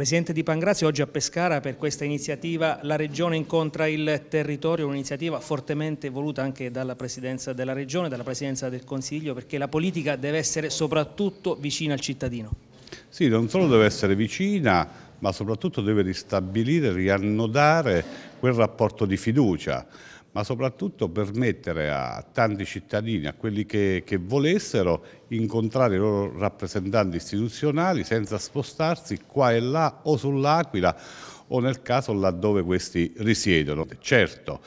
Presidente Di Pangrazio, oggi a Pescara per questa iniziativa la Regione incontra il territorio, un'iniziativa fortemente voluta anche dalla Presidenza della Regione, dalla Presidenza del Consiglio, perché la politica deve essere soprattutto vicina al cittadino. Sì, non solo deve essere vicina, ma soprattutto deve ristabilire, riannodare quel rapporto di fiducia ma soprattutto permettere a tanti cittadini, a quelli che, che, volessero, incontrare i loro rappresentanti istituzionali senza spostarsi qua e là o sull'Aquila o nel caso laddove questi risiedono. Certo,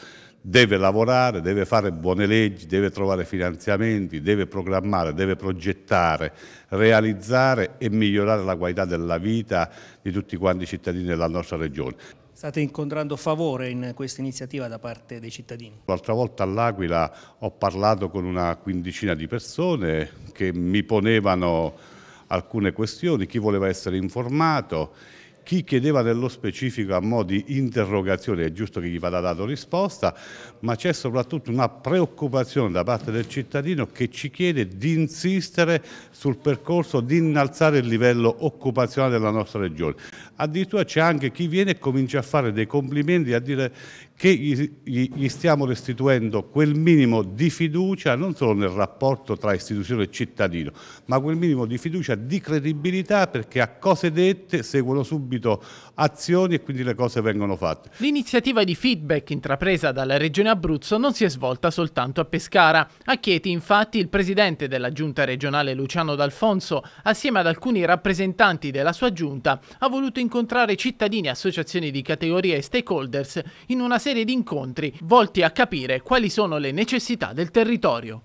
deve lavorare, deve fare buone leggi, deve trovare finanziamenti, deve programmare, deve progettare, realizzare e migliorare la qualità della vita di tutti quanti i cittadini della nostra regione. State incontrando favore in questa iniziativa da parte dei cittadini? L'altra volta all'Aquila ho parlato con una quindicina di persone che mi ponevano alcune questioni, chi voleva essere informato chi chiedeva nello specifico a mo' di interrogazione è giusto che gli vada dato risposta, ma c'è soprattutto una preoccupazione da parte del cittadino che ci chiede di insistere sul percorso di innalzare il livello occupazionale della nostra regione. Addirittura c'è anche chi viene e comincia a fare dei complimenti, a dire che gli, stiamo restituendo quel minimo di fiducia non solo nel rapporto tra istituzione e cittadino, ma quel minimo di fiducia, di credibilità perché a cose dette seguono subito subito azioni e quindi le cose vengono fatte. L'iniziativa di feedback intrapresa dalla Regione Abruzzo non si è svolta soltanto a Pescara. A Chieti infatti il presidente della giunta regionale Luciano D'Alfonso assieme ad alcuni rappresentanti della sua giunta ha voluto incontrare cittadini, associazioni di categoria e stakeholders in una serie di incontri volti a capire quali sono le necessità del territorio.